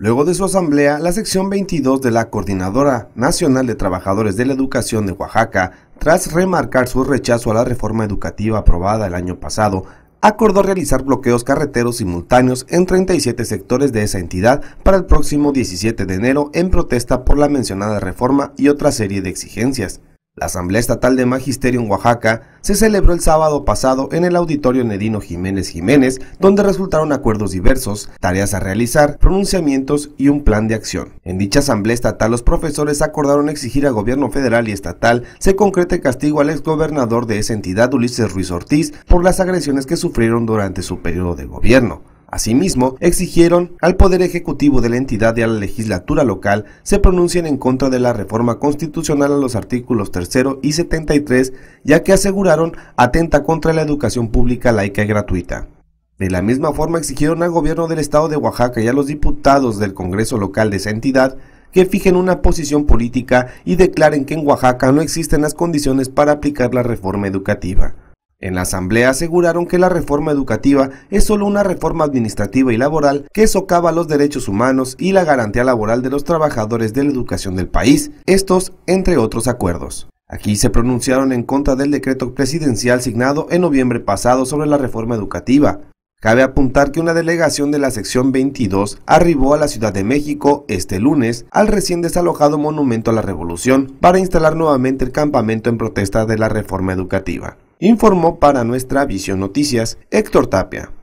Luego de su asamblea, la sección 22 de la Coordinadora Nacional de Trabajadores de la Educación de Oaxaca, tras remarcar su rechazo a la reforma educativa aprobada el año pasado, acordó realizar bloqueos carreteros simultáneos en 37 sectores de esa entidad para el próximo 17 de enero en protesta por la mencionada reforma y otra serie de exigencias. La Asamblea Estatal de Magisterio en Oaxaca se celebró el sábado pasado en el Auditorio Nedino Jiménez Jiménez, donde resultaron acuerdos diversos, tareas a realizar, pronunciamientos y un plan de acción. En dicha Asamblea Estatal, los profesores acordaron exigir al gobierno federal y estatal se concrete castigo al exgobernador de esa entidad, Ulises Ruiz Ortiz, por las agresiones que sufrieron durante su periodo de gobierno. Asimismo, exigieron al Poder Ejecutivo de la entidad y a la legislatura local se pronuncien en contra de la reforma constitucional a los artículos 3 y 73, ya que aseguraron atenta contra la educación pública laica y gratuita. De la misma forma exigieron al gobierno del estado de Oaxaca y a los diputados del Congreso local de esa entidad que fijen una posición política y declaren que en Oaxaca no existen las condiciones para aplicar la reforma educativa. En la asamblea aseguraron que la reforma educativa es solo una reforma administrativa y laboral que socava los derechos humanos y la garantía laboral de los trabajadores de la educación del país, estos entre otros acuerdos. Aquí se pronunciaron en contra del decreto presidencial signado en noviembre pasado sobre la reforma educativa. Cabe apuntar que una delegación de la sección 22 arribó a la Ciudad de México este lunes al recién desalojado Monumento a la Revolución para instalar nuevamente el campamento en protesta de la reforma educativa informó para nuestra Visión Noticias Héctor Tapia.